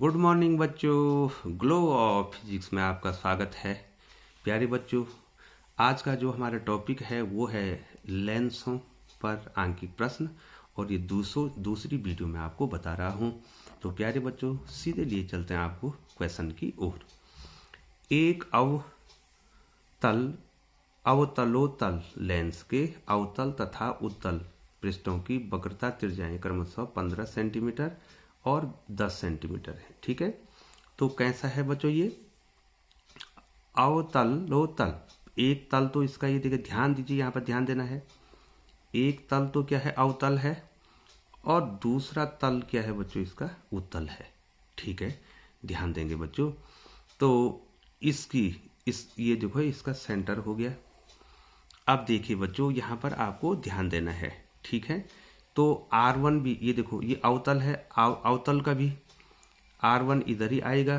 good morning बच्चों glow of physics में आपका स्वागत है प्यारे बच्चों आज का जो हमारा टॉपिक है वो है लेंसों पर आंकिक प्रश्न और ये दूसरों दूसरी वीडियो में आपको बता रहा हूँ तो प्यारे बच्चों सीधे लिए चलते हैं आपको क्वेश्चन की ओर एक अवतल अवतलोतल लेंस के अवतल तथा उत्तल पृष्ठों की वक्रता त्रिज्याएं क्रमशः पंद्रह सेंटीमीटर और 10 सेंटीमीटर है ठीक है तो कैसा है बच्चों ये अवतल लो तल एक तल तो इसका ये देखिए ध्यान दीजिए यहाँ पर ध्यान देना है एक तल तो क्या है अवतल है और दूसरा तल क्या है बच्चों इसका उत्तल है ठीक है ध्यान देंगे बच्चों तो इसकी इस ये देखो इसका सेंटर हो गया अब देखिए बच्चों यहाँ पर आपको ध्यान देना है ठीक है तो आर वन भी ये देखो ये अवतल है अवतल का भी आर वन इधर ही आएगा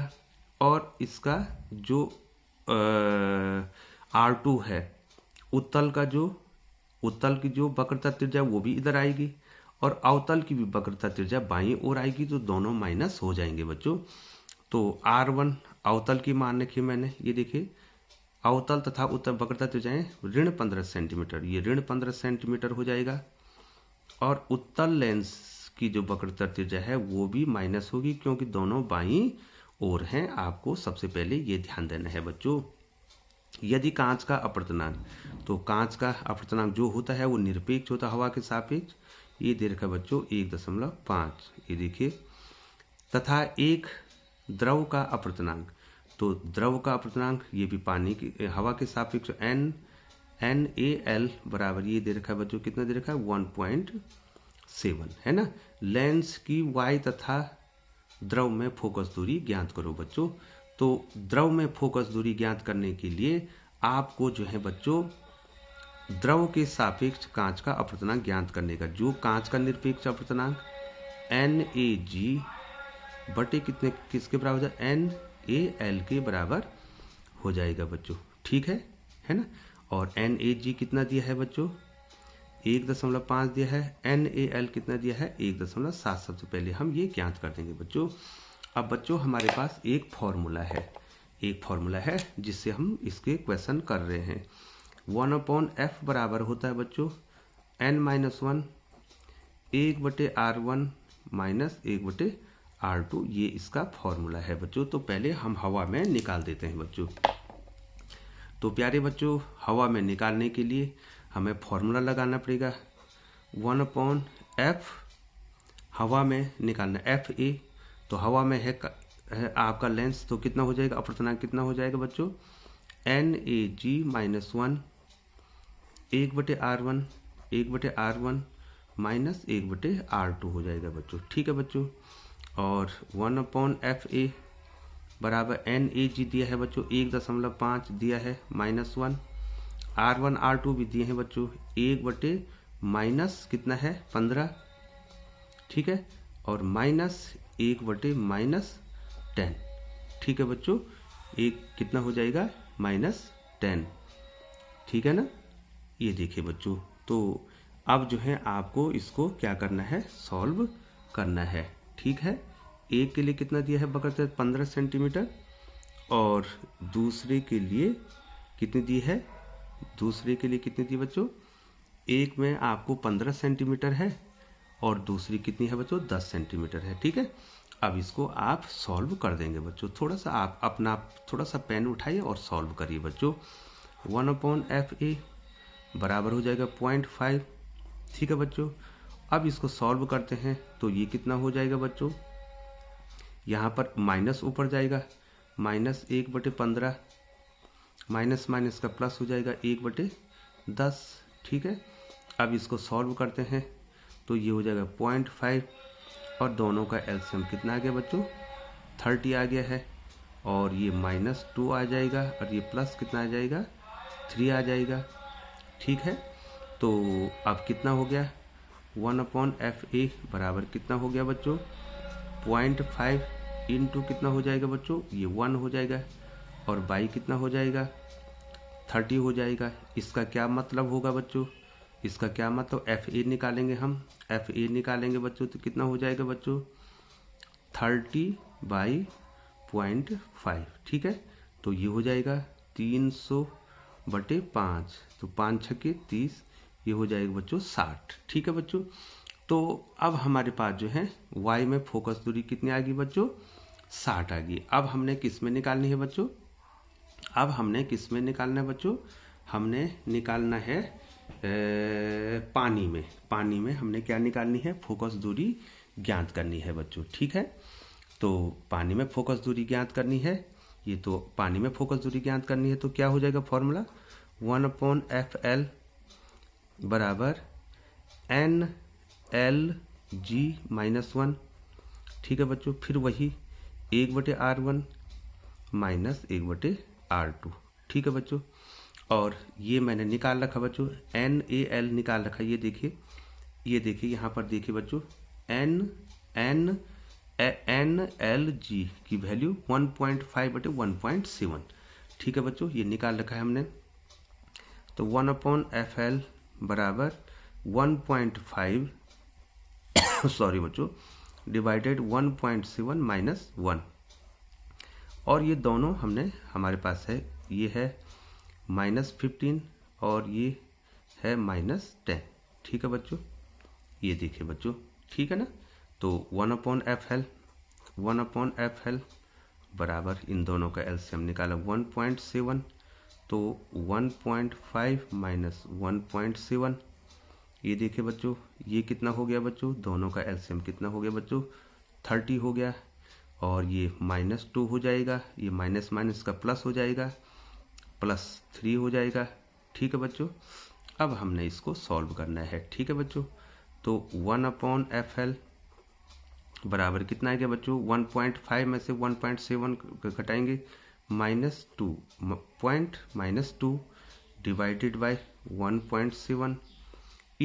और इसका जो आर टू है उत्तल का जो उत्तल की जो वक्रता त्रिज्या वो भी इधर आएगी और अवतल की भी वक्रता त्रिज्या बाई ओर आएगी तो दोनों माइनस हो जाएंगे बच्चों तो आर वन अवतल की मान रखी मैंने ये देखिए अवतल तथा उत्तर वक्रता त्रिज्याएं ऋण पंद्रह सेंटीमीटर ये ऋण पंद्रह सेंटीमीटर हो जाएगा और उत्तल लेंस की जो वक्रतर त्रिज्या है वो भी माइनस होगी क्योंकि दोनों बाई ओर हैं आपको सबसे पहले ये ध्यान देना है बच्चों यदि कांच का अपर्तनांक तो कांच का अपर्तनांक जो होता है वो निरपेक्ष होता है हवा के सापेक्ष ये दे रखा बच्चों एक दशमलव पाँच ये देखिए तथा एक द्रव का अपर्तनांक तो द्रव का अपर्तनांक ये भी पानी की हवा के सापेक्ष एन एन ए एल बराबर ये दे रखा है बच्चों कितना दे रखा है वन पॉइंट सेवन है ना लेंस की वाई तथा द्रव में फोकस दूरी ज्ञात करो बच्चों तो द्रव में फोकस दूरी ज्ञात करने के लिए आपको जो है बच्चों द्रव के सापेक्ष कांच का अपवर्तनांक ज्ञात करने का जो कांच का निरपेक्ष अपवर्तनांक एन ए जी बटे कितने किसके बराबर एन ए एल के बराबर हो जाएगा बच्चों ठीक है है ना और एन ए जी कितना दिया है बच्चों एक दशमलव पाँच दिया है एन ए एल कितना दिया है एक दशमलव सात सबसे पहले हम ये ज्ञात कर देंगे बच्चों अब बच्चों हमारे पास एक फॉर्मूला है एक फॉर्मूला है जिससे हम इसके क्वेश्चन कर रहे हैं वन अपॉन एफ बराबर होता है बच्चों एन माइनस वन एक बटे आर वन माइनस एक बटे आर टू ये इसका फॉर्मूला है बच्चों तो पहले हम हवा में निकाल देते हैं बच्चों तो प्यारे बच्चों हवा में निकालने के लिए हमें फॉर्मूला लगाना पड़ेगा वन अपॉन एफ हवा में निकालना एफ ए तो हवा में है, है आपका लेंस तो कितना हो जाएगा अपवर्तनांक कितना हो जाएगा बच्चों N A G minus one एक बटे आर वन एक बटे आर वन माइनस एक बटे आर टू हो जाएगा बच्चों ठीक है बच्चों और वन अपॉन एफ ए बराबर एन ए जी दिया है बच्चों एक दशमलव पाँच दिया है minus one R one R two भी दिए हैं बच्चों एक बटे माइनस कितना है पंद्रह ठीक है और माइनस एक बटे माइनस टेन ठीक है बच्चों एक कितना हो जाएगा माइनस टेन ठीक है ना ये देखिए बच्चों तो अब जो है आपको इसको क्या करना है सॉल्व करना है ठीक है ए के लिए कितना दिया है तहत पंद्रह सेंटीमीटर और दूसरे के लिए कितनी दी है दूसरे के लिए कितनी दी बच्चों एक में आपको पंद्रह सेंटीमीटर है और दूसरी कितनी है बच्चों दस सेंटीमीटर है ठीक है अब इसको आप सॉल्व कर देंगे बच्चों थोड़ा सा आप अपना थोड़ा सा पेन उठाइए और सॉल्व करिए बच्चों वन अपॉन एफ ए बराबर हो जाएगा पॉइंट फाइव ठीक है बच्चों अब इसको सॉल्व करते हैं तो ये कितना हो जाएगा बच्चों यहाँ पर माइनस ऊपर जाएगा माइनस एक बटे पंद्रह माइनस माइनस का प्लस हो जाएगा एक बटे दस ठीक है अब इसको सॉल्व करते हैं तो ये हो जाएगा पॉइंट फाइव और दोनों का एल्शियम कितना आ गया बच्चों थर्टी आ गया है और ये माइनस टू आ जाएगा और ये प्लस कितना आ जाएगा थ्री आ जाएगा ठीक है तो अब कितना हो गया वन अपॉन एफ ए बराबर कितना हो गया बच्चों पॉइंट फाइव इंटू कितना हो जाएगा बच्चों ये वन हो जाएगा और बाई कितना हो जाएगा थर्टी हो जाएगा इसका क्या मतलब होगा बच्चों इसका क्या मतलब एफ ए निकालेंगे हम एफ ए निकालेंगे बच्चों तो कितना हो जाएगा बच्चों थर्टी बाई पॉइंट फाइव ठीक है तो ये हो जाएगा तीन सौ बटे पाँच तो पाँच छके तीस ये हो जाएगा बच्चों साठ ठीक है बच्चों तो अब हमारे पास जो है वाई में फोकस दूरी कितनी आ गई बच्चों साठ आ गई अब हमने किस में निकालनी है बच्चों अब हमने किस में निकालना है बच्चों हमने निकालना है ए, पानी में पानी में हमने क्या निकालनी है फोकस दूरी ज्ञात करनी है बच्चों ठीक है तो पानी में फोकस दूरी ज्ञात करनी है ये तो पानी में फोकस दूरी ज्ञात करनी है तो क्या हो जाएगा formula one upon F L बराबर N L G minus one ठीक है बच्चों फिर वही एक बटे आर वन माइनस एक बटे आर टू ठीक है बच्चों और ये मैंने निकाल रखा बच्चों एन ए एल निकाल रखा ये देखिए ये देखिए यहाँ पर देखिए बच्चों N N N L G की वैल्यू वन पॉइंट फाइव बटे वन पॉइंट सेवन ठीक है बच्चों ये निकाल रखा है हमने तो वन अपॉन एफ एल बराबर वन पॉइंट फाइव सॉरी बच्चों divided one point seven minus one और ये दोनों हमने हमारे पास है ये है माइनस फिफ्टीन और ये है माइनस टेन ठीक है बच्चों ये देखिए बच्चों ठीक है ना तो one upon F L one upon F L बराबर इन दोनों का एल्सियम निकाला वन पॉइंट सेवन तो one point five minus one point seven ये देखे बच्चों ये कितना हो गया बच्चों दोनों का एल्सियम कितना हो गया बच्चों थर्टी हो गया और ये माइनस टू हो जाएगा ये माइनस माइनस का प्लस हो जाएगा प्लस थ्री हो जाएगा ठीक है बच्चों अब हमने इसको सॉल्व करना है ठीक है बच्चों तो वन अपॉन एफ एल बराबर कितना आएगा गया बच्चों वन पॉइंट फाइव में से वन पॉइंट सेवन घटाएंगे minus two point minus two divided by one point seven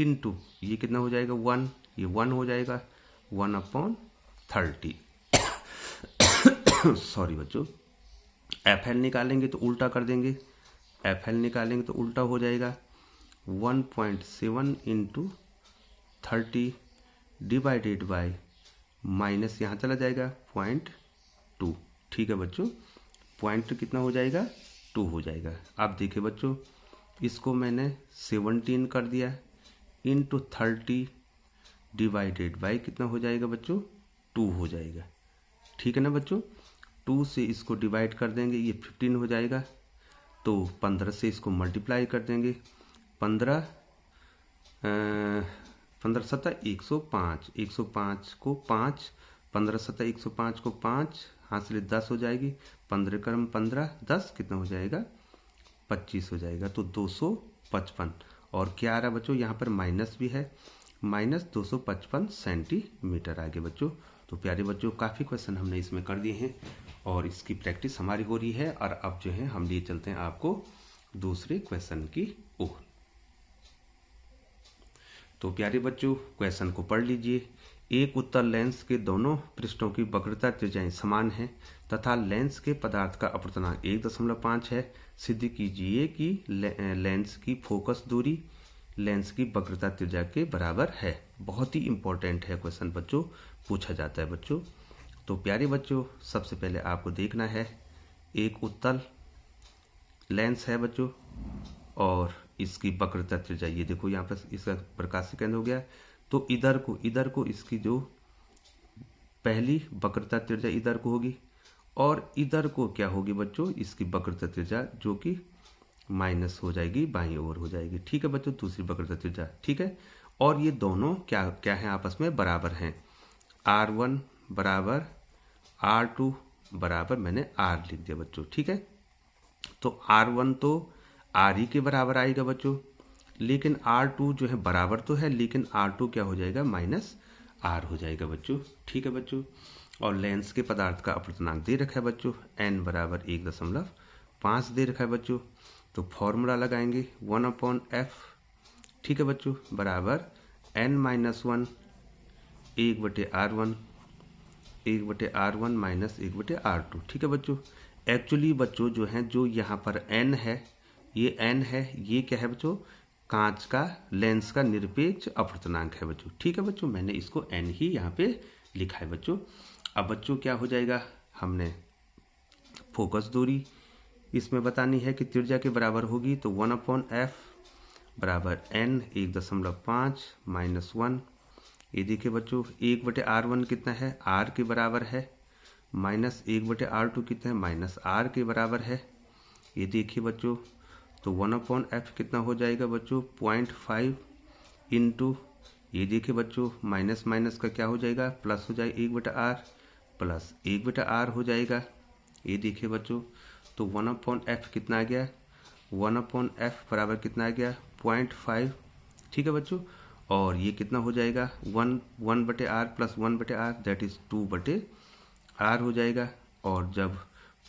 into ये कितना हो जाएगा वन ये वन हो जाएगा वन अपॉन थर्टी सॉरी बच्चों एफ एल निकालेंगे तो उल्टा कर देंगे एफ एल निकालेंगे तो उल्टा हो जाएगा one point seven into thirty divided by minus यहाँ चला जाएगा पॉइंट टू ठीक है बच्चों पॉइंट कितना हो जाएगा टू हो जाएगा आप देखिए बच्चों इसको मैंने सेवनटीन कर दिया into thirty divided by कितना हो जाएगा बच्चों टू हो जाएगा ठीक है ना बच्चों टू से इसको डिवाइड कर देंगे ये फिफ्टीन हो जाएगा तो पंद्रह से इसको मल्टीप्लाई कर देंगे पंद्रह पंद्रह सतह एक सौ पाँच एक सौ पाँच को पाँच पंद्रह सतह एक सौ पाँच को पाँच हाथ से दस हो जाएगी पंद्रह कर्म पंद्रह दस कितना हो जाएगा पच्चीस हो जाएगा तो दो सौ पचपन और क्या आ रहा है बच्चों यहाँ पर माइनस भी है माइनस दो सौ पचपन सेंटीमीटर आगे बच्चों तो प्यारे बच्चों काफ़ी क्वेश्चन हमने इसमें कर दिए हैं और इसकी प्रैक्टिस हमारी हो रही है और अब जो है हम लिए चलते हैं आपको दूसरे क्वेश्चन की ओर तो प्यारे बच्चों क्वेश्चन को पढ़ लीजिए एक उत्तर लेंस के दोनों पृष्ठों की वक्रता त्रिज्याएं समान है तथा लेंस के पदार्थ का अपवर्तनांक एक दशमलव पाँच है सिद्ध कीजिए कि लेंस की फोकस दूरी लेंस की वक्रता त्रिज्या के बराबर है बहुत ही इंपॉर्टेंट है क्वेश्चन बच्चों पूछा जाता है बच्चों तो प्यारे बच्चों सबसे पहले आपको देखना है एक उत्तल लेंस है बच्चों और इसकी वक्रता त्रिज्या ये देखो यहाँ पर इसका प्रकाश केंद्र हो गया तो इधर को इधर को इसकी जो पहली वक्रता त्रिज्या इधर को होगी और इधर को क्या होगी बच्चों इसकी वक्रता त्रिज्या जो कि माइनस हो जाएगी बाई ओवर हो जाएगी ठीक है बच्चों दूसरी वक्रता त्रिज्या ठीक है और ये दोनों क्या क्या है आपस में बराबर हैं आर वन बराबर आर टू बराबर मैंने आर लिख दिया बच्चों ठीक है तो आर वन तो आर ही के बराबर आएगा बच्चों लेकिन आर टू जो है बराबर तो है लेकिन आर टू क्या हो जाएगा माइनस आर हो जाएगा बच्चों ठीक है बच्चों और लेंस के पदार्थ का अपवर्तनांक दे रखा है बच्चों एन बराबर एक दशमलव पाँच दे रखा है बच्चों तो फॉर्मूला लगाएंगे वन अपॉन एफ ठीक है बच्चों बराबर एन माइनस वन एक बटे आर वन एक बटे आर वन माइनस एक बटे आर टू ठीक है बच्चों एक्चुअली बच्चों जो है जो यहाँ पर एन है ये एन है ये क्या है बच्चों कांच का लेंस का निरपेक्ष अपवर्तनांक है बच्चों ठीक है बच्चों मैंने इसको एन ही यहाँ पे लिखा है बच्चों अब बच्चों क्या हो जाएगा हमने फोकस दूरी इसमें बतानी है कि त्रिज्या के बराबर होगी तो वन अपॉन एफ बराबर एन एक दशमलव पाँच माइनस वन ये देखिए बच्चों एक बटे आर वन कितना है आर के बराबर है माइनस एक बटे आर टू कितना है माइनस आर के बराबर है ये देखिए बच्चों तो वन अपॉन एक्स कितना हो जाएगा बच्चों पॉइंट फाइव इंटू ये देखिए बच्चों माइनस माइनस का क्या हो जाएगा प्लस हो जाएगा एक बटा आर प्लस एक बटा आर हो जाएगा ये देखिए बच्चों तो वन अपॉन एक्स कितना आ गया वन अपॉन एक्स बराबर कितना आ गया पॉइंट फाइव ठीक है बच्चों और ये कितना हो जाएगा वन वन बटे आर प्लस वन बटे आर दैट इज़ टू बटे आर हो जाएगा और जब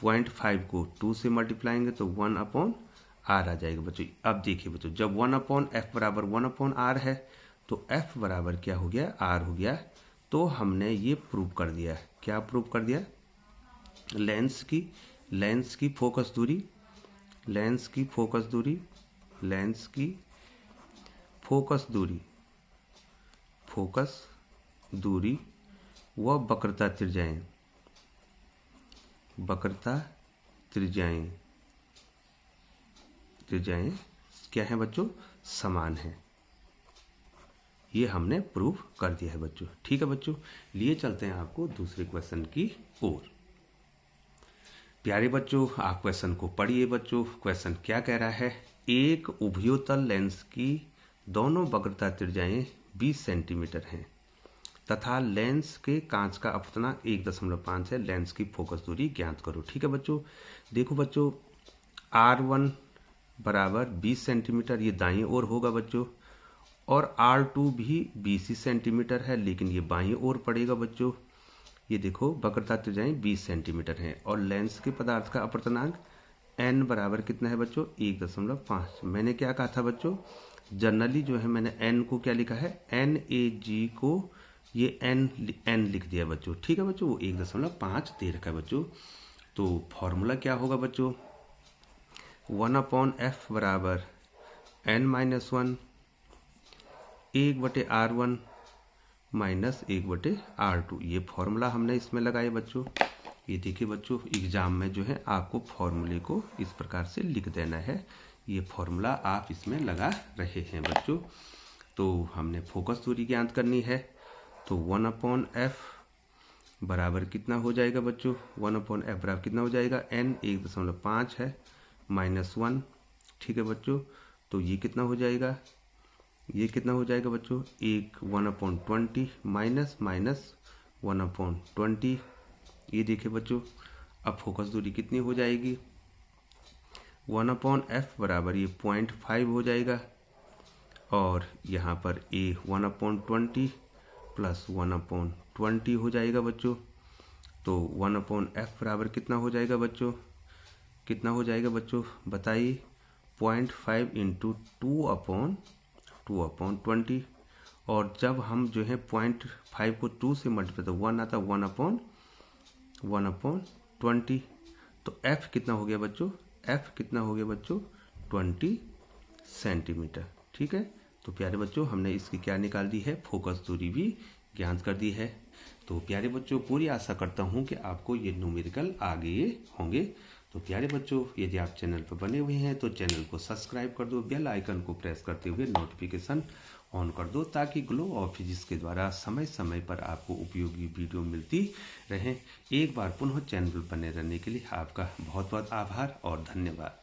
पॉइंट फाइव को टू से मल्टीप्लाएंगे तो वन अपॉन आर आ जाएगा बच्चों अब देखिए बच्चों जब वन अपॉन एफ बराबर वन अपॉन आर है तो एफ बराबर क्या हो गया आर हो गया तो हमने ये प्रूव कर दिया क्या प्रूव कर दिया लेंस की लेंस की फोकस दूरी लेंस की फोकस दूरी लेंस की फोकस दूरी फोकस दूरी व बकरता त्रिज्याएं बकरता त्रिज्याएं त्रिज्याएं क्या है बच्चों समान है ये हमने प्रूफ कर दिया है बच्चों ठीक है बच्चों लिए चलते हैं आपको दूसरे क्वेश्चन की ओर प्यारे बच्चों आप क्वेश्चन को पढ़िए बच्चों क्वेश्चन क्या कह रहा है एक उभयोतल लेंस की दोनों बगरता त्रिज्याएं 20 सेंटीमीटर हैं तथा लेंस के कांच का अपतना एक दशमलव पाँच है लेंस की फोकस दूरी ज्ञात करो ठीक है बच्चों देखो बच्चों आर वन बराबर 20 सेंटीमीटर ये दाई ओर होगा बच्चों और आर टू भी बीस सेंटीमीटर है लेकिन ये बाई ओर पड़ेगा बच्चों ये देखो बकरता त्रिजाएँ बीस सेंटीमीटर हैं और लेंस के पदार्थ का अपर्तनांक एन बराबर कितना है बच्चों एक दशमलव पाँच मैंने क्या कहा था बच्चों जनरली जो है मैंने एन को क्या लिखा है एन ए जी को ये एन एन लिख दिया बच्चों ठीक है बच्चों वो एक दशमलव पाँच दे रखा है बच्चों तो फॉर्मूला क्या होगा बच्चों वन अपॉन एफ बराबर एन माइनस वन एक बटे आर वन माइनस एक बटे आर टू ये फॉर्मूला हमने इसमें लगाए बच्चों ये देखिए बच्चों एग्जाम में जो है आपको फॉर्मूले को इस प्रकार से लिख देना है ये फॉर्मूला आप इसमें लगा रहे हैं बच्चों तो हमने फोकस दूरी ज्ञात करनी है तो वन अपॉन एफ़ बराबर कितना हो जाएगा बच्चों वन अपॉन एफ बराबर कितना हो जाएगा एन एक दशमलव पाँच है माइनस वन ठीक है बच्चों तो ये कितना हो जाएगा ये कितना हो जाएगा बच्चों एक one upon twenty minus minus one upon twenty ये देखे बच्चों अब फोकस दूरी कितनी हो जाएगी वन अपॉन एफ बराबर ये पॉइंट फाइव हो जाएगा और यहाँ पर ए one upon twenty plus one upon twenty हो जाएगा बच्चों तो वन अपॉन एफ बराबर कितना हो जाएगा बच्चों कितना हो जाएगा बच्चों बताइए point five into two upon two upon twenty और जब हम जो है पॉइंट फाइव को टू से मल्टीप्लाई तो वन आता one upon one upon twenty तो एफ कितना हो गया बच्चों एफ कितना हो गया बच्चों ट्वेंटी सेंटीमीटर ठीक है तो प्यारे बच्चों हमने इसकी क्या निकाल दी है फोकस दूरी भी ज्ञात कर दी है तो प्यारे बच्चों पूरी आशा करता हूँ कि आपको ये न्यूमेरिकल आगे होंगे तो प्यारे बच्चों यदि आप चैनल पर बने हुए हैं तो चैनल को सब्सक्राइब कर दो बेल आइकन को प्रेस करते हुए नोटिफिकेशन ऑन कर दो ताकि ग्लो ऑफ फिजिक्स के द्वारा समय समय पर आपको उपयोगी वीडियो मिलती रहे एक बार पुनः चैनल पर बने रहने के लिए आपका बहुत बहुत आभार और धन्यवाद